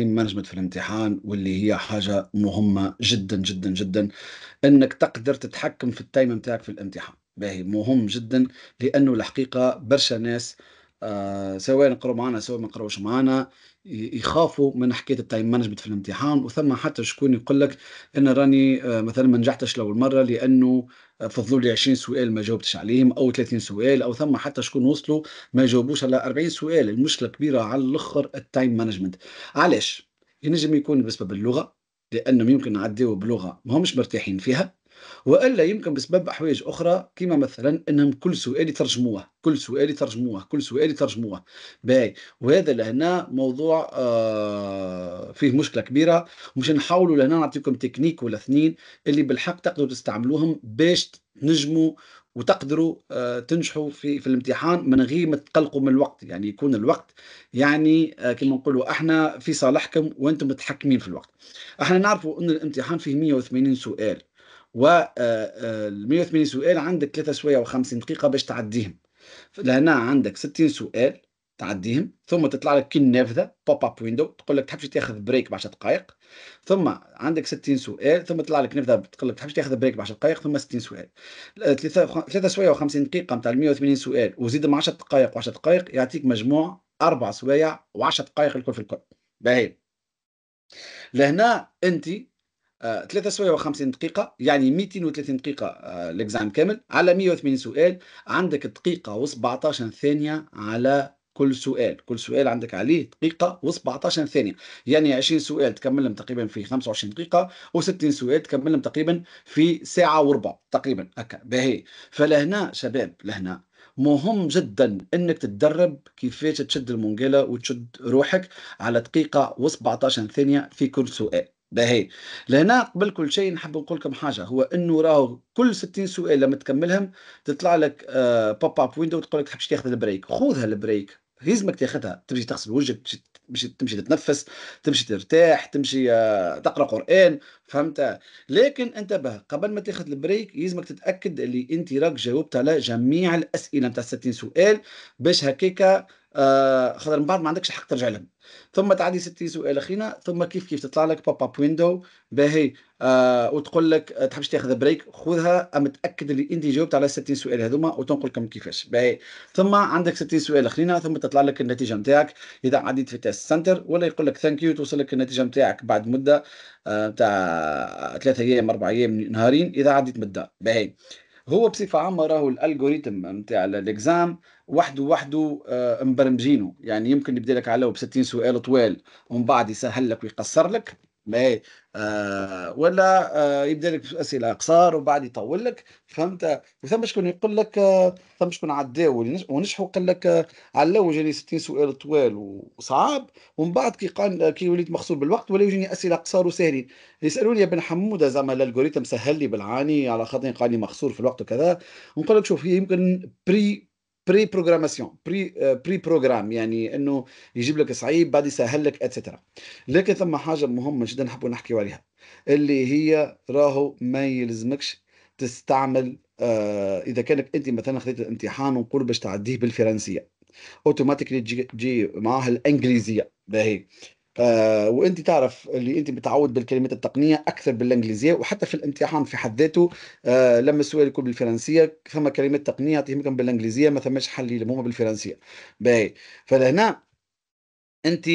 مانجمنت في الامتحان واللي هي حاجه مهمه جدا جدا جدا انك تقدر تتحكم في التايم نتاعك في الامتحان باهي مهم جدا لانه الحقيقه برشا ناس آه سواء نقراو معنا سواء ما نقراوش معنا يخافوا من حكايه التايم مانجمنت في الامتحان وثم حتى شكون يقول لك انا راني آه مثلا ما نجحتش لاول مره لانه فضلوا لي 20 سؤال ما جاوبتش عليهم او 30 سؤال او ثم حتى شكون وصلوا ما جاوبوش على 40 سؤال المشكله كبيره على الاخر التايم مانجمنت علاش ينجم يكون بسبب اللغه لانهم يمكن نعديو بلغه ما همش مرتاحين فيها والا يمكن بسبب حوايج اخرى كما مثلا انهم كل سؤال يترجموه كل سؤال يترجموه كل سؤال يترجموه باي وهذا لهنا موضوع آه فيه مشكله كبيره مش نحاولوا لهنا نعطيكم تكنيك ولا اثنين اللي بالحق تقدروا تستعملوهم باش تنجموا وتقدروا آه، تنجحوا في في الامتحان من غير ما تقلقوا من الوقت يعني يكون الوقت يعني آه، كما نقولوا احنا في صالحكم وانتم متحكمين في الوقت احنا نعرفوا ان الامتحان فيه 180 سؤال و 180 آه، آه، سؤال عندك 3 سوايع و50 دقيقه باش تعديهم لهنا عندك 60 سؤال تعديهم ثم تطلع لك كي النافذه بوب اب ويندو تقول لك تحبش تاخذ بريك ب 10 دقائق ثم عندك 60 سؤال ثم تطلع لك نافذه تقول لك تحبش تاخذ بريك ب 10 دقائق ثم 60 سؤال 3 سوايع و50 دقيقه نتاع 180 سؤال وزيدهم 10 دقائق و10 دقائق يعطيك مجموع 4 سوايع و10 دقائق الكل في الكل باهي لهنا انت 3 سوايع و50 دقيقة يعني 230 دقيقة آه، ليكزام كامل على 180 سؤال عندك دقيقة و17 ثانية على كل سؤال كل سؤال عندك عليه دقيقة و17 ثانية يعني 20 سؤال تكملهم تقريبا في 25 دقيقة و60 سؤال تكملهم تقريبا في ساعة وربع تقريبا هكا باهي فلهنا شباب لهنا مهم جدا انك تتدرب كيفاش تشد المونجيلا وتشد روحك على دقيقة و17 ثانية في كل سؤال باهي لهنا قبل كل شيء نحب نقول لكم حاجه هو انه راهو كل 60 سؤال لما تكملهم تطلع لك بوب اب ويندو تقول لك تحب تاخذ البريك خذها البريك يلزمك تاخذها تمشي تغسل وجهك تمشي تمشي تتنفس تمشي ترتاح تمشي آه، تقرا قران فهمت لكن انتبه قبل ما تاخذ البريك يلزمك تتاكد اللي انت راك جاوبت على جميع الاسئله نتاع 60 سؤال باش هكاك آه، خاطر من بعد ما عندكش حق ترجع لهم ثم تعدي 60 سؤال اخرين ثم كيف كيف تطلع لك بوب اب ويندو باهي آه وتقول لك آه، تحبش تاخذ بريك خذها اما تاكد اللي انت جاوبت على 60 سؤال هذوما وتنقل لكم كيفاش باهي ثم عندك 60 سؤال اخرين ثم تطلع لك النتيجه نتاعك اذا عديت في تيست سنتر ولا يقول لك ثانك يو توصل لك النتيجه نتاعك بعد مده نتاع آه ثلاثة ايام اربع ايام نهارين اذا عديت مده باهي هو بصفه عامه راهو الالغوريتم نتاع الاكزام وحده وحده آه، مبرمجينه يعني يمكن يبدا لك عليه ب 60 سؤال طوال ومن بعد يسهل لك ويقصر لك ما آه ولا آه يبدا لك اسئله قصار وبعد يطول لك فهمت وثم شكون يقول لك آه ثم شكون عداو ونجحوا قال لك آه على الاول جاني 60 سؤال طوال وصعاب ومن بعد كي قال آه، كي وليت مخصوص بالوقت ولا يجيني اسئله قصار وساهلين يسالوني يا بن حموده زعما الالغوريثم سهل لي بالعاني على خاطر قال لي مخصور في الوقت وكذا ونقول لك شوف هي يمكن بري بري بروغراماسيون بري بري بروغرام يعني انه يجيب لك صعيب بعد يسهل لك اتسترا لكن ثم حاجه مهمه جدا نحبوا نحكيوا عليها اللي هي راهو ما يلزمكش تستعمل آه اذا كانك انت مثلا خذيت الامتحان ونقول باش تعديه بالفرنسيه اوتوماتيكلي تجي معاه الانجليزيه باهي آه وانت تعرف اللي انت متعود بالكلمات التقنيه اكثر بالانجليزيه وحتى في الامتحان في حد ذاته آه، لما السؤال يكون بالفرنسيه ثم كلمات تقنيه يعطيهم بالانجليزيه ما ثماش حل يلموهم بالفرنسيه باهي فلهنا انت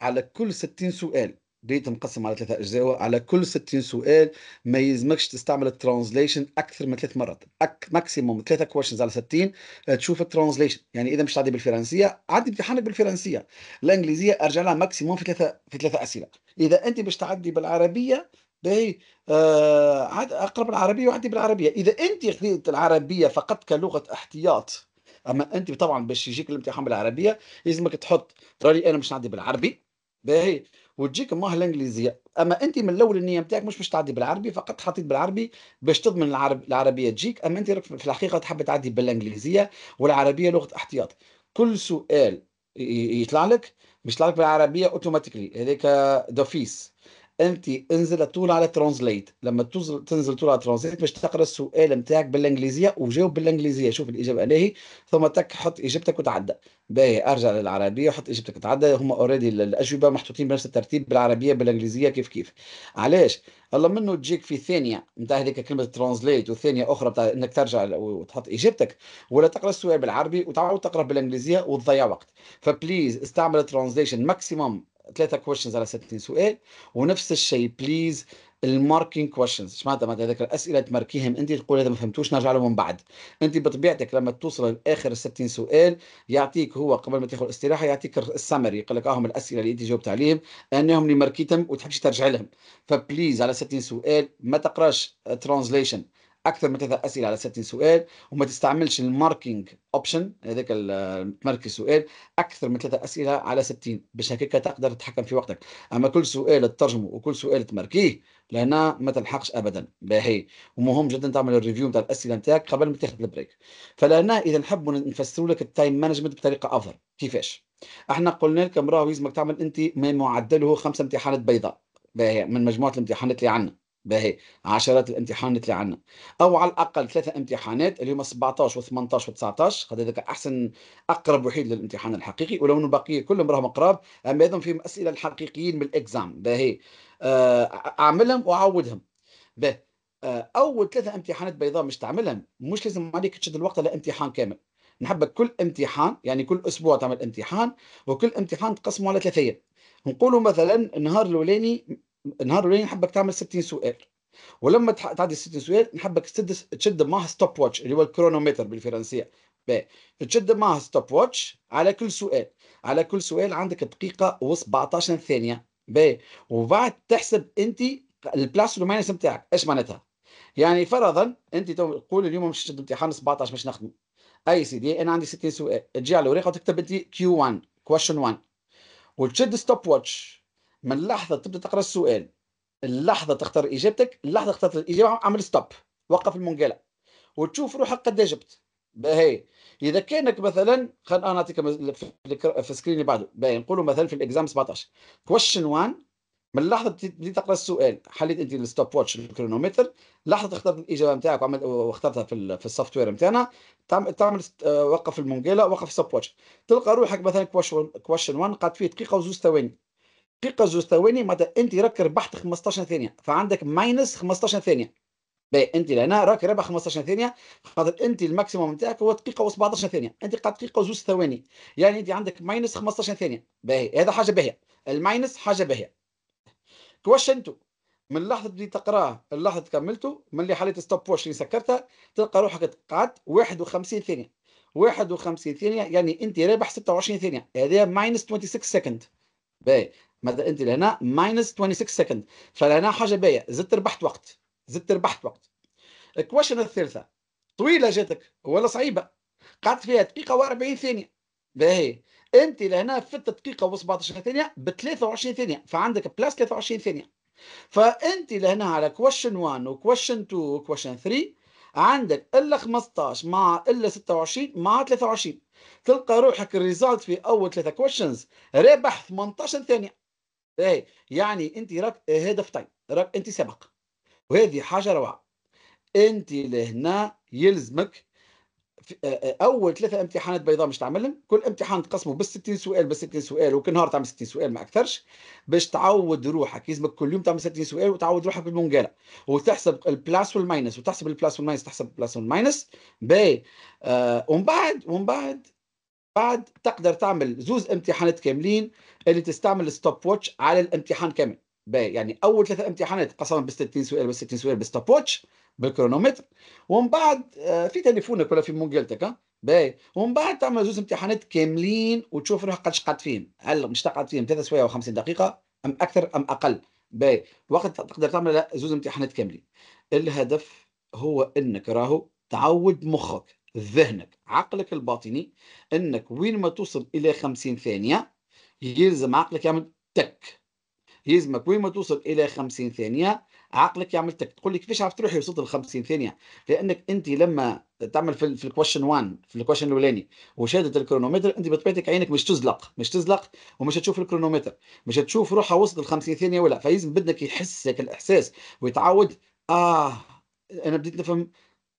على كل 60 سؤال ديت مقسم على ثلاثة أجزاء على كل 60 سؤال ما يلزمكش تستعمل الترانزليشن أكثر من ثلاث مرات أك ماكسيموم ثلاثة كويشنز على 60 آه، تشوف الترانزليشن يعني إذا مش تعدي بالفرنسية عدي امتحانك بالفرنسية الإنجليزية أرجع لها ماكسيموم في ثلاثة في ثلاثة أسئلة إذا أنت باش تعدي بالعربية باهي آه، عاد أقرب العربية وعدي بالعربية إذا أنت خذيت العربية فقط كلغة احتياط أما أنت طبعا باش يجيك الامتحان بالعربية لازمك تحط راني أنا مش نعدي بالعربي باهي وتجيك ماه الانجليزيه اما انت من الاول النيه نتاعك مش باش تعدي بالعربي فقط حطيت بالعربي باش تضمن العرب العربيه تجيك اما انت في الحقيقه تحب تعدي بالانجليزيه والعربيه لغه احتياط كل سؤال يطلع لك مش يطلع لك بالعربيه اوتوماتيكلي هذاك دوفيس انت انزل طول على ترانزليت لما تنزل طول على ترانزليت باش تقرا السؤال نتاعك بالانجليزيه وجاوب بالانجليزيه شوف الاجابه الاهي ثم تك حط اجابتك وتعدى باهي ارجع للعربيه وحط اجابتك وتعدى هما اوريدي الاجوبه محطوطين بنفس الترتيب بالعربيه بالانجليزيه كيف كيف علاش الله منه تجيك في ثانيه نتاع هذيك كلمه ترانزليت وثانيه اخرى بتاع انك ترجع وتحط اجابتك ولا تقرا السؤال بالعربي وتعاود تقرا بالانجليزيه وتضيع وقت فبليز استعمل ترانزليشن ماكسيموم ثلاثه كويشنز على 60 سؤال ونفس الشيء بليز الماركينج كويشنز اش معناتها معناتها هذاك الاسئله تماركيهم انت تقول هذا ما فهمتوش نرجع لهم من بعد انت بطبيعتك لما توصل لاخر 60 سؤال يعطيك هو قبل ما تاخذ استراحه يعطيك السمري يقول لك اهم آه، الاسئله اللي انت جاوبت عليهم انهم اللي ماركيتهم وتحبش ترجع لهم فبليز على 60 سؤال ما تقراش ترانزليشن اكثر من ثلاثة اسئله على 60 سؤال وما تستعملش الماركينج اوبشن هذاك المركز سؤال اكثر من ثلاثة اسئله على 60 باش هكاك تقدر تتحكم في وقتك اما كل سؤال تترجمه وكل سؤال تماركيه لهنا ما تلحقش ابدا باهي ومهم جدا تعمل الريفيو نتاع الاسئله نتاعك قبل ما تاخذ البريك فلهنا اذا نحب نفسروا لك التايم مانجمنت بطريقه افضل كيفاش احنا قلنا لك مراه يلزمك تعمل انت ما معدله خمسه امتحانات بيضاء باهي من مجموعه الامتحانات اللي عندنا باهي 10 الامتحان اللي عندنا او على الاقل ثلاثه امتحانات اللي هما 17 و18 و19 هذا هذاك احسن اقرب وحيد للامتحان الحقيقي ولو انه البقيه كلهم راهم قراب اما هذم فيهم اسئله الحقيقيين من الاكزام باهي آه، اعملهم واعودهم باهي آه، اول ثلاثه امتحانات بيضاء مش تعملهم مش لازم عليك تشد الوقت لامتحان كامل نحبك كل امتحان يعني كل اسبوع تعمل امتحان وكل امتحان تقسمه على ايام نقولوا مثلا النهار الاولاني النهار الاولاني نحبك تعمل 60 سؤال ولما تعدي 60 سؤال نحبك تشد تشد معها ستوب واتش اللي هو الكرونومتر بالفرنسيه تشد معها ستوب واتش على كل سؤال على كل سؤال عندك دقيقه و17 ثانيه باهي وبعد تحسب انت البلاس والماينس نتاعك ايش معناتها؟ يعني فرضا انت تقول اليوم مش تشد امتحان 17 مش نخدم اي سيدي انا عندي 60 سؤال تجي على الورقه وتكتب انت كيو 1 كويشن 1 وتشد ستوب واتش من لحظه تبدا تقرا السؤال اللحظه تختار اجابتك اللحظه اخترت الاجابه اعمل ستوب وقف المونجيلا وتشوف روحك قد جبت باهي اذا كانك مثلا انا نعطيك في السكرين اللي بعده باهي نقولوا مثلا في الاكزام 17 كويشن 1 من لحظه بديت تقرا السؤال حليت انت الستوب واتش الكرونومتر لحظه اخترت الاجابه نتاعك وعملت واخترتها في في السوفت وير نتاعنا تعمل آه، وقف المونجيلا وقف ستوب واتش تلقى روحك مثلا كويشن 1 قعدت فيه دقيقه وزوز ثواني دقيقه زوج ثواني معناتها انت راك ربحت 15 ثانيه فعندك ماينس 15 ثانيه باهي انت لهنا راك ربح 15 ثانيه خاطر انت الماكسيموم نتاعك هو دقيقه و17 ثانيه انت قاعد دقيقه زوج ثواني يعني انت عندك ماينس 15 ثانيه باهي هذا حاجه باهيه الماينس حاجه باهيه كوشن 2 من لحظه اللي تقراه اللحظة كملته من اللي حليت ستوب واش اللي سكرتها تلقى روحك قعدت 51 ثانيه 51 ثانيه يعني انت رابح 26 ثانيه هذا ماينس 26 سكند باهي ماذا انت لهنا ماينس 26 سكند فلهنا حاجه باهيه زدت ربحت وقت زدت ربحت وقت الكواشن الثالثه طويله جاتك ولا صعيبه قعدت فيها دقيقه و40 ثانيه باهي انت لهنا فتت دقيقه و17 ثانيه ب 23 ثانيه فعندك بلاس 23 ثانيه فانت لهنا على كويشن 1 وكويشن 2 وكويشن 3 عندك الا 15 مع الا 26 مع 23 تلقى روحك الريزالت في اول ثلاثه كويشنز رابح 18 ثانيه ايه يعني انت راك إيه، هدف طيب راك انت سبق وهذه حاجه روعه انت لهنا يلزمك إيه، إيه، اول ثلاثه امتحانات بيضاء مش تعملهم كل امتحان تقسمه بال 60 سؤال بال 60 سؤال وكل نهار تعمل 60 سؤال ما اكثرش باش تعود روحك يلزمك كل يوم تعمل 60 سؤال وتعود روحك بالمونجالا وتحسب البلاس والماينس وتحسب البلاس والماينس تحسب البلاس والماينس باهي آه ومن بعد ومن بعد بعد تقدر تعمل زوز امتحانات كاملين اللي تستعمل ستوب واتش على الامتحان كامل يعني اول ثلاثه امتحانات قسما ب 60 سؤال ب 60 سؤال بستوب واتش بالكرونومتر ومن بعد آه، في تليفونك ولا في مونجلتك باهي ومن بعد تعمل زوز امتحانات كاملين وتشوف روحك قدش قعدت فيهم هل مش تقعد فيهم ثلاث سوايع و50 دقيقه ام اكثر ام اقل باهي وقت تقدر تعمل زوز امتحانات كاملين الهدف هو انك راهو تعود مخك ذهنك عقلك الباطني انك وين ما توصل الى 50 ثانيه يلزم عقلك يعمل تك يلزمك وين ما توصل الى 50 ثانيه عقلك يعمل تك تقول لي كيفاش عرفت روحي وصلت ل 50 ثانيه لانك انت لما تعمل في في الكويشن 1 في الكويشن الاولاني وشاده الكرونومتر انت بطبيعتك عينك مش تزلق مش تزلق ومش تشوف الكرونومتر مش تشوف روحها وصلت ل 50 ثانيه ولا فيلزم بدك يحس هذاك الاحساس ويتعود اه انا بديت نفهم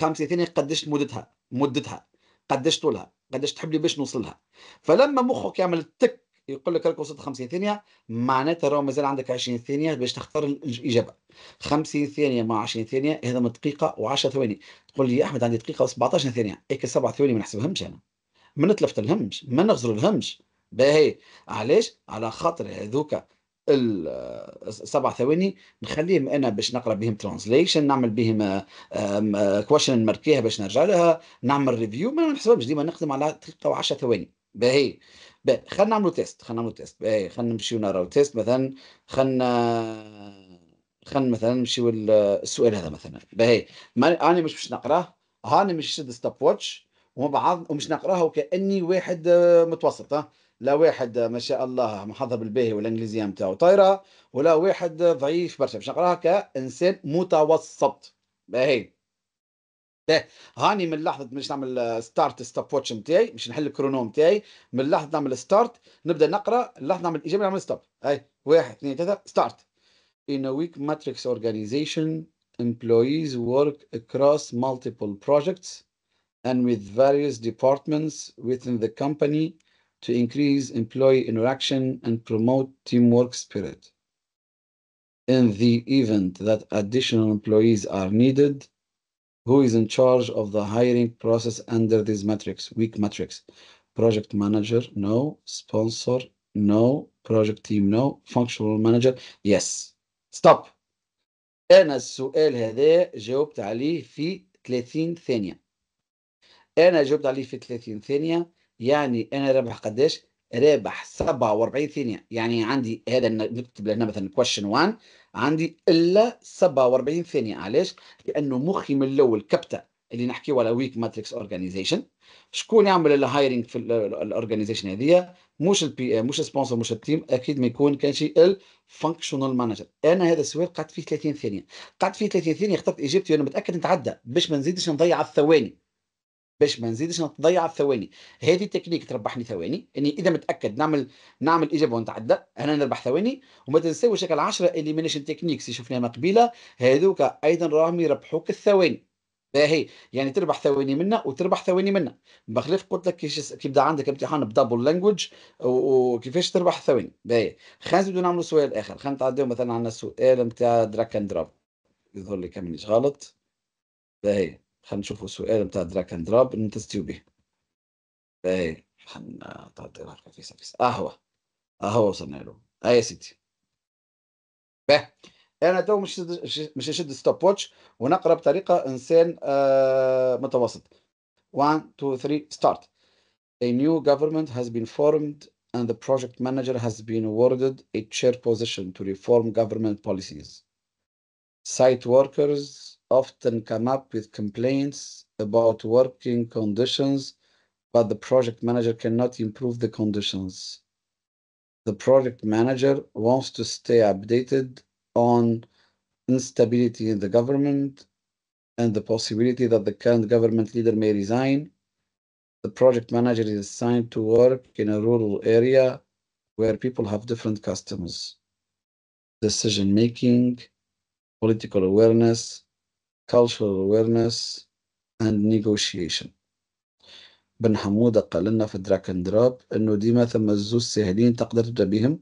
50 ثانيه قديش مدتها مدتها قداش طولها قداش تحب لي باش نوصل لها فلما مخك يعمل تك يقول لك راك وصلت 50 ثانيه معناتها راه مازال عندك 20 ثانيه باش تختار الاجابه 50 ثانيه مع 20 ثانيه هذا من دقيقه و10 ثواني تقول لي يا احمد عندي دقيقه و17 ثانيه هيك سبع ثواني ما نحسبهمش انا ما نتلفت ما نغزر باهي علاش على خاطر هذوك السبع ثواني نخليهم انا باش نقرا بهم ترانزليشن نعمل بهم كوشن نمركيها باش نرجع لها نعمل ريفيو ما نحسبهمش ديما نخدم على و 10 ثواني باهي خلينا نعملوا تيست خلينا نعملوا تيست باهي خلينا نمشيو نراو تيست مثلا خلينا خلينا مثلا نمشيو السؤال هذا مثلا باهي انا مش باش نقراه هاني مش نشد ستوب واتش ومن بعض ومش نقراها وكاني واحد آه، متوسط ها لا واحد آه، ما شاء الله محظى بالباهي والانجليزيه نتاعو طايره ولا واحد آه، ضعيف برشا باش نقراها كانسان متوسط باهي باهي هاني من لحظه باش نعمل ستارت ستوب واتش نتاعي باش نحل الكرونو نتاعي من لحظه نعمل ستارت نبدا نقرا لحظه نعمل الاجابه نعمل ستوب اي واحد اثنين ثلاثه ستارت In a weak matrix organization, employees work across multiple projects and with various departments within the company to increase employee interaction and promote teamwork spirit. In the event that additional employees are needed, who is in charge of the hiring process under this matrix, weak matrix? Project manager, no. Sponsor, no. Project team, no. Functional manager, yes. Stop. أنا السؤال هذا جاوبت عليه في 30 ثانية. أنا جاوبت عليه في 30 ثانية يعني انا رابح قداش؟ رابح 47 ثانيه يعني عندي هذا نكتب لهنا مثلا كويشن 1 عندي الا 47 ثانيه علاش؟ لانه مخي من الاول كبته اللي نحكيو على ويك ماتريكس اورجانيزيشن شكون يعمل الهايرنج في الاورجانيزيشن هذيا مش البي مش السبونسر مش التيم اكيد ما يكون كان شيء الفانكشنال مانجر انا هذا السؤال قعدت فيه 30 ثانيه قعدت فيه 30 ثانيه اخترت اجابتي وانا متاكد نتعدى باش ما نزيدش نضيع الثواني باش ما نزيدش نتضيع الثواني هذه تكنيك تربحني ثواني اني اذا متاكد نعمل نعمل اجابه ونتعدى هنا نربح ثواني وما تنساوش العشره اللي مانيش تكنيكس اللي شفناها من قبيله هذوك ايضا راهم يربحوك الثواني باهي يعني تربح ثواني منا وتربح ثواني منا بخلاف قلت لك كي يبدا عندك امتحان بدبل لانجوج وكيفاش تربح الثواني باهي خلينا نزيدو نعملوا سؤال اخر خلينا نتعداو مثلا عندنا السؤال نتاع دراك اند دروب يظهر لي كمليش غلط باهي خلينا نشوفوا السؤال بتاع دراك اند دراب نتستيو به باهي حنعطيوها خفيفه خفيفه اهو اهو وصلنا له اه يا سيدي باه انا تو مش مش نشد ستوب واتش ونقرا بطريقه انسان آه متوسط 1 2 3 ستارت A new government has been formed and the project manager has been awarded a chair position to reform government policies. Site workers often come up with complaints about working conditions, but the project manager cannot improve the conditions. The project manager wants to stay updated on instability in the government and the possibility that the current government leader may resign. The project manager is assigned to work in a rural area where people have different customs. Decision making political awareness, cultural awareness, and negotiation. بن حمودة قال لنا في الدراك اند دروب انه ديما ثم زوز سهلين تقدر تبدا بهم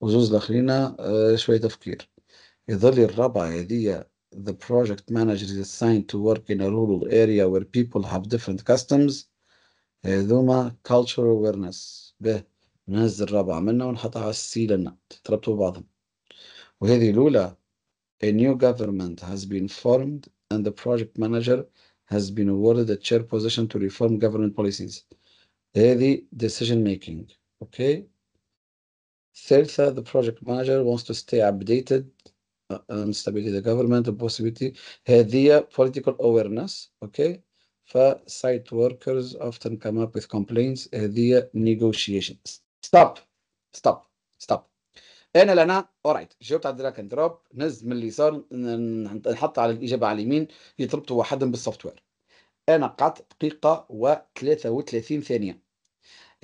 وزوز الاخرين آه، شوية تفكير يظل الرابعة هذه the project manager is assigned to work in a rural area where people have different customs هذوما cultural awareness به ننزل الرابعة منه ونحطها على السي لنا تربطوا بعضهم وهذه الأولى a new government has been formed and the project manager has been awarded a chair position to reform government policies Heavy decision making okay ثالثة the project manager wants to stay updated on uh, stability the government possibility Heavy political awareness okay For site workers often come up with complaints Heavy negotiations stop stop stop انا لنا اورايت جاوبت على دراك دروب نز من اليسار نحط على الاجابه على اليمين يضربت وحدا بالسوفت وير انا قعدت دقيقه و33 ثانيه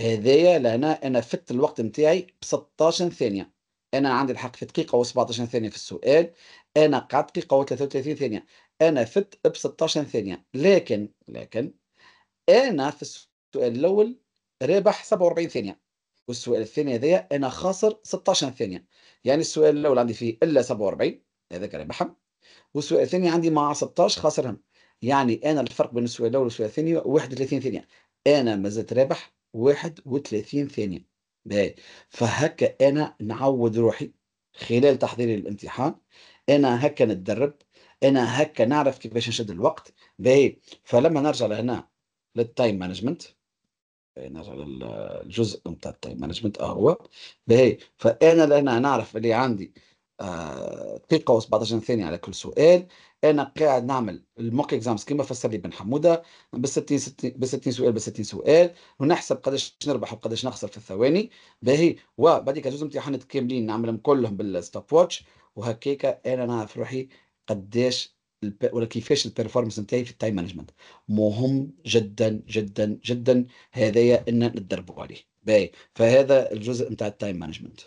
هذايا لهنا انا فت الوقت نتاعي ب 16 ثانيه انا عندي الحق في دقيقه و17 ثانيه في السؤال انا قعدت دقيقه و33 ثانيه انا فت ب 16 ثانيه لكن لكن انا في السؤال الاول رابح 47 ثانيه والسؤال الثاني هذايا انا خاسر 16 ثانيه يعني السؤال الاول عندي فيه الا 47 هذاك ربحهم والسؤال الثاني عندي مع 16 خاسرهم يعني انا الفرق بين السؤال الاول والسؤال الثاني 31 ثانيه انا مازلت رابح 31 ثانيه باهي فهكا انا نعود روحي خلال تحضيري للامتحان انا هكا نتدرب انا هكا نعرف كيفاش نشد الوقت باهي فلما نرجع لهنا للتايم مانجمنت يعني نرجع للجزء نتاع التايم مانجمنت اهو آه، باهي فانا لان نعرف اللي عندي آه، دقيقه و17 ثانيه على كل سؤال انا قاعد نعمل الموك اكزامز كيما فسر لي بن حموده ب 60 ب 60 سؤال ب 60 سؤال ونحسب قداش نربح وقداش نخسر في الثواني باهي وبعديك جوج امتحانات كاملين نعملهم كلهم بالستوب واتش وهكاك انا نعرف روحي قداش ولا كيفاش البيرفورمانس نتاعي في التايم مانجمنت مهم جدا جدا جدا هذايا ان ندربوا عليه باهي فهذا الجزء نتاع التايم مانجمنت